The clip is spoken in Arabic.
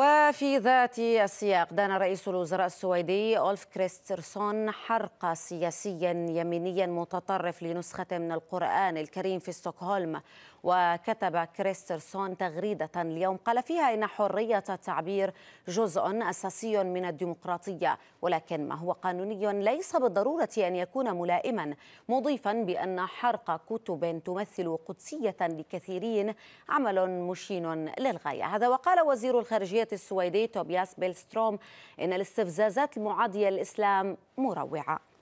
وفي ذات السياق دان رئيس الوزراء السويدي أولف كريسترسون حرق سياسيا يمينيا متطرف لنسخة من القرآن الكريم في ستوكهولم وكتب كريسترسون تغريدة اليوم قال فيها إن حرية التعبير جزء أساسي من الديمقراطية ولكن ما هو قانوني ليس بالضرورة أن يكون ملائما مضيفا بأن حرق كتب تمثل قدسية لكثيرين عمل مشين للغاية هذا وقال وزير الخارجية خارجية السويدي توبياس بيلستروم إن الاستفزازات المعادية للإسلام مروعة